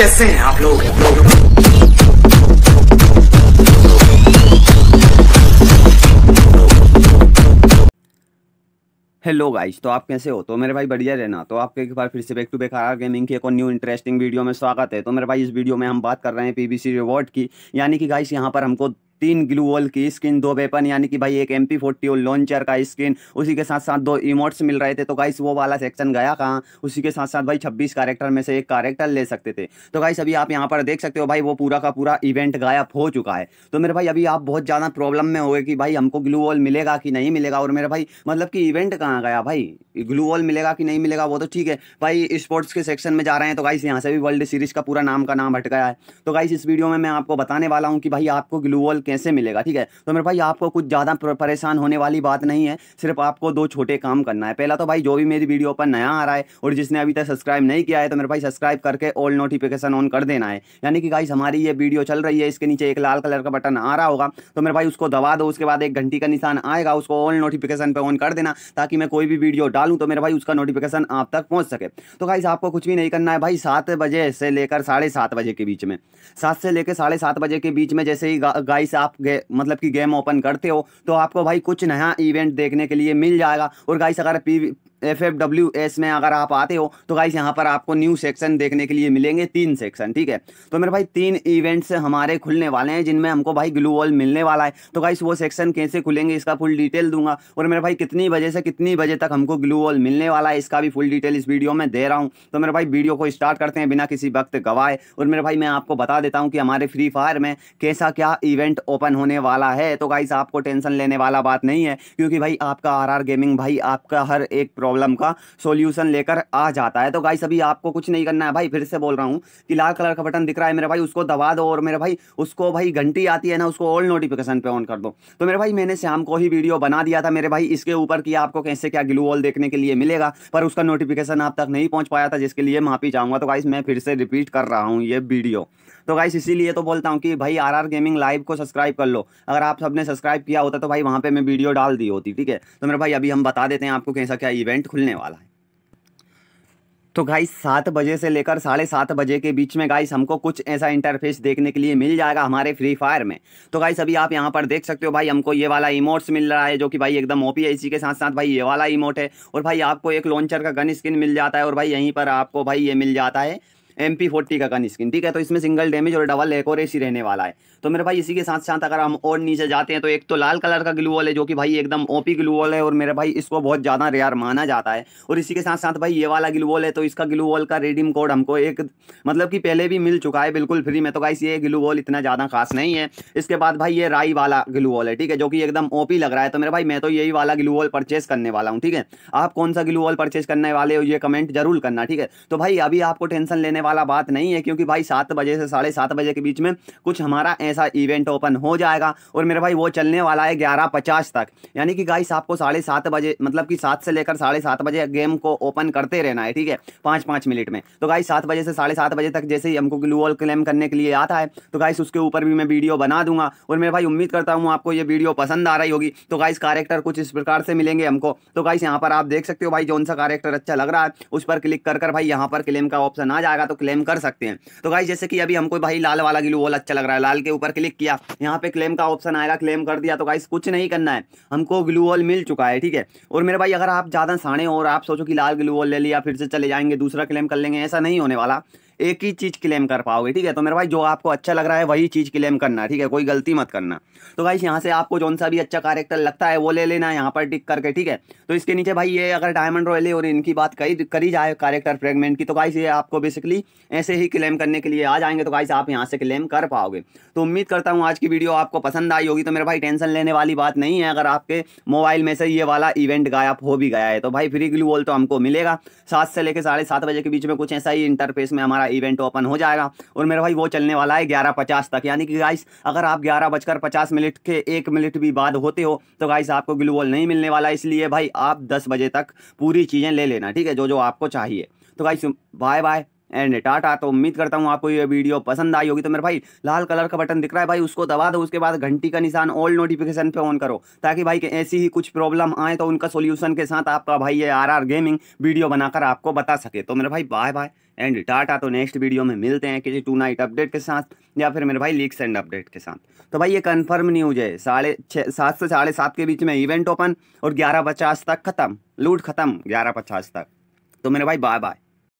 कैसे हैं आप लोग हेलो गाइस तो आप कैसे हो तो मेरे भाई बढ़िया रहना तो आपके एक बार फिर से बैक टू बैक गेमिंग की एक और न्यू इंटरेस्टिंग वीडियो में स्वागत है तो मेरे भाई इस वीडियो में हम बात कर रहे हैं पीबीसी रिवॉर्ड की यानी कि गाइस यहां पर हमको तीन ग्लू वॉल की स्किन दो वेपन यानी कि भाई एक एम पी फोर्टी और लॉन्चर का स्किन उसी के साथ साथ दो इमोट्स मिल रहे थे तो गाइस वो वाला सेक्शन गया कहाँ उसी के साथ साथ भाई छब्बीस कैरेक्टर में से एक कैरेक्टर ले सकते थे तो गाइस अभी आप यहाँ पर देख सकते हो भाई वो पूरा का पूरा इवेंट गायब हो चुका है तो मेरे भाई अभी आप बहुत ज़्यादा प्रॉब्लम में हो कि भाई हमको ग्लू वॉल मिलेगा कि नहीं मिलेगा और मेरे भाई मतलब कि इवेंट कहाँ गया भाई ग्लू वॉल मिलेगा कि नहीं मिलेगा वो तो ठीक है भाई स्पोर्ट्स के सेक्शन में जा रहे हैं तो गाइस यहाँ से भी वर्ल्ड सीरीज का पूरा नाम का नाम हट गया है तो गाइस इस वीडियो में मैं आपको बताने वाला हूँ कि भाई आपको ग्लू वॉल कैसे मिलेगा ठीक है तो मेरे भाई आपको कुछ ज़्यादा परेशान होने वाली बात नहीं है सिर्फ आपको दो छोटे काम करना है पहला तो भाई जो भी मेरी वीडियो पर नया आ रहा है और जिसने अभी तक सब्सक्राइब नहीं किया है तो मेरे भाई सब्सक्राइब करके ऑल नोटिफिकेशन ऑन कर देना है यानी कि गाइस हमारी ये वीडियो चल रही है इसके नीचे एक लाल कलर का बटन आ रहा होगा तो मेरे भाई उसको दबा दो उसके बाद एक घंटी का निशान आएगा उसको ऑल नोटिफिकेशन पर ऑन कर देना ताकि मैं कोई भी वीडियो डालूँ तो मेरे भाई उसका नोटिफिकेशन आप तक पहुँच सके तो गाइस आपको कुछ भी नहीं करना है भाई सात बजे से लेकर साढ़े बजे के बीच में सात से लेकर साढ़े बजे के बीच में जैसे ही गाइस आप मतलब कि गेम ओपन करते हो तो आपको भाई कुछ नया इवेंट देखने के लिए मिल जाएगा और गाइस अगर एफ एफ डब्ल्यू एस में अगर आप आते हो तो गाइस यहाँ पर आपको न्यू सेक्शन देखने के लिए मिलेंगे तीन सेक्शन ठीक है तो मेरे भाई तीन इवेंट्स हमारे खुलने वाले हैं जिनमें हमको भाई ग्लू वॉल मिलने वाला है तो गाइस वो सेक्शन कैसे खुलेंगे इसका फुल डिटेल दूंगा और मेरे भाई कितनी बजे से कितनी बजे तक हमको ग्लू वॉल मिलने वाला है इसका भी फुल डिटेल इस वीडियो में दे रहा हूँ तो मेरे भाई वीडियो को स्टार्ट करते हैं बिना किसी वक्त गवाए और मेरे भाई मैं आपको बता देता हूँ कि हमारे फ्री फायर में कैसा क्या इवेंट ओपन होने वाला है तो गाइस आपको टेंशन लेने वाला बात नहीं है क्योंकि भाई आपका आर गेमिंग भाई आपका हर एक प्रॉब्लम प्रॉब्लम का सोल्यूशन लेकर आ जाता है तो गाइस अभी आपको कुछ नहीं करना है भाई फिर से बोल रहा हूँ कि लाल कलर का बटन दिख रहा है मेरे भाई उसको दबा दो और मेरे भाई उसको भाई घंटी आती है ना उसको ऑल नोटिफिकेशन पे ऑन कर दो तो मेरे भाई मैंने शाम को ही वीडियो बना दिया था मेरे भाई इसके ऊपर कि आपको कैसे क्या ग्लू वॉल देखने के लिए मिलेगा पर उसका नोटिफिकेशन आप तक नहीं पहुँच पाया था जिसके लिए माफी चाहूँगा तो गाइस मैं फिर से रिपीट कर रहा हूँ ये वीडियो तो गाइस इसीलिए तो बोलता हूँ कि भाई आर आर गेमिंग लाइव को सब्सक्राइब कर लो अगर आप सबने सब्सक्राइब किया होता तो भाई वहाँ पे मैं वीडियो डाल दी होती ठीक है तो मेरे भाई अभी हम बता देते हैं आपको कैसा क्या इवेंट इवेंट खुलने वाला है तो गाइस सात बजे से लेकर साढ़े सात बजे के बीच में गाइस हमको कुछ ऐसा इंटरफेस देखने के लिए मिल जाएगा हमारे फ्री फायर में तो गाइस अभी आप यहां पर देख सकते हो भाई हमको ये वाला इमोट्स मिल रहा है जो कि भाई एकदम ओपी है के साथ साथ भाई ये वाला इमोट है और भाई आपको एक लॉन्चर का गन स्किन मिल जाता है और भाई यहीं पर आपको भाई ये मिल जाता है एम पी फोर्टी का गन स्किन ठीक है तो इसमें सिंगल डैमेज और डबल एकोरेसी रहने वाला है तो मेरे भाई इसी के साथ साथ अगर हम और नीचे जाते हैं तो एक तो लाल कलर का ग्लू वॉल है जो कि भाई एकदम ओपी ग्लू वॉल है और मेरे भाई इसको बहुत ज़्यादा रेयर माना जाता है और इसी के साथ साथ भाई ये वाला ग्लू वॉल है तो इसका ग्लू वॉल का रेडीम कोड हमको एक मतलब कि पहले भी मिल चुका है बिल्कुल फ्री में तो भाई ये ग्लू वॉल इतना ज़्यादा खास नहीं है इसके बाद भाई ये राई वाला ग्लू वॉल है ठीक है जो कि एकदम पी लग रहा है तो मेरे भाई मैं तो यही वाला ग्लू वॉल परचेस करने वाला हूँ ठीक है आप कौन सा ग्लू वॉल परचेज करने वाले हो ये कमेंट जरूर करना ठीक है तो भाई अभी आपको टेंशन लेने वाला वाला बात नहीं है क्योंकि भाई सात बजे से साढ़े सात बजे के बीच में कुछ हमारा ऐसा इवेंट ओपन हो जाएगा और मेरे भाई वो चलने वाला है ग्यारह पचास तक यानी कि गाइस आपको साढ़े सात बजे मतलब कि सात से लेकर साढ़े सात बजे गेम को ओपन करते रहना है ठीक है पाँच पाँच मिनट में तो गाइस सात बजे से साढ़े सात बजे तक जैसे ही हमको ग्लू ऑल क्लेम करने के लिए आता है तो गाइस उसके ऊपर भी मैं वीडियो बना दूंगा और मेरे भाई उम्मीद करता हूँ आपको ये वीडियो पसंद आ रही होगी तो गाइस कैरेक्टर कुछ इस प्रकार से मिलेंगे हमको तो गाइस यहाँ पर आप देख सकते हो भाई जो उनका कैरेक्टर अच्छा लग रहा है उस पर क्लिक कर भाई यहाँ पर क्लेम का ऑप्शन आ जाएगा तो क्लेम कर सकते हैं तो भाई जैसे कि अभी हमको भाई लाल वाला गिलू बॉल अच्छा लग रहा है लाल के ऊपर क्लिक किया यहाँ पे क्लेम का ऑप्शन आएगा क्लेम कर दिया तो गाइस कुछ नहीं करना है हमको ग्लू बॉल मिल चुका है ठीक है और मेरे भाई अगर आप ज़्यादा साड़े हो और आप सोचो कि लाल ग्लू बॉल ले लिया फिर से चले जाएंगे दूसरा क्लेम कर लेंगे ऐसा नहीं होने वाला एक ही चीज़ क्लेम कर पाओगे ठीक है तो मेरे भाई जो आपको अच्छा लग रहा है वही चीज़ क्लेम करना ठीक है कोई गलती मत करना तो भाई यहाँ से आपको जौन सा भी अच्छा कैरेक्टर लगता है वो ले लेना यहाँ पर टिक करके ठीक है तो इसके नीचे भाई ये अगर डायमंड रॉयली और इनकी बात कही करी जाए कैरेक्टर फ्रेगमेंट की तो गाइस ये आपको बेसिकली ऐसे ही क्लेम करने के लिए आ जाएंगे तो गाइस आप यहाँ से क्लेम कर पाओगे तो उम्मीद करता हूँ आज की वीडियो आपको पसंद आई होगी तो मेरे भाई टेंशन लेने वाली बात नहीं है अगर आपके मोबाइल में से ये वाला इवेंट गायब हो भी गया है तो भाई फ्री ग्लू वॉल तो हमको मिलेगा सात से लेकर साढ़े सात बजे के बीच में कुछ ऐसा ही इंटरफेस में हमारा इवेंट ओपन हो जाएगा और मेरा भाई वो चलने वाला है ग्यारह पचास तक यानी कि गाइस अगर आप ग्यारह बजकर पचास मिनट के एक मिनट भी बाद होते हो तो गाइस आपको ग्लू वॉल नहीं मिलने वाला इसलिए भाई आप दस बजे तक पूरी चीज़ें ले लेना ठीक है जो जो आपको चाहिए तो guys bye bye and tata तो उम्मीद करता हूँ आपको ये वीडियो पसंद आई होगी तो मेरे भाई लाल कलर का बटन दिख रहा है भाई उसको दबा दो उसके बाद घंटी का निशान ऑल नोटिफिकेशन पे ऑन करो ताकि भाई ऐसी ही कुछ प्रॉब्लम आए तो उनका सोल्यूशन के साथ आपका भाई ये आर आर गेमिंग वीडियो बनाकर आपको बता सके तो मेरे भाई बाय बाय एंड टाटा तो नेक्स्ट वीडियो में मिलते हैं किसी टू नाइट अपडेट के साथ या फिर मेरे भाई लीक्स एंड अपडेट के साथ तो भाई ये कन्फर्म न्यूज है साढ़े छः सात से साढ़े सात के बीच में इवेंट ओपन और ग्यारह पचास तक खत्म लूट खत्म ग्यारह पचास तक तो मेरे भाई बाय बाय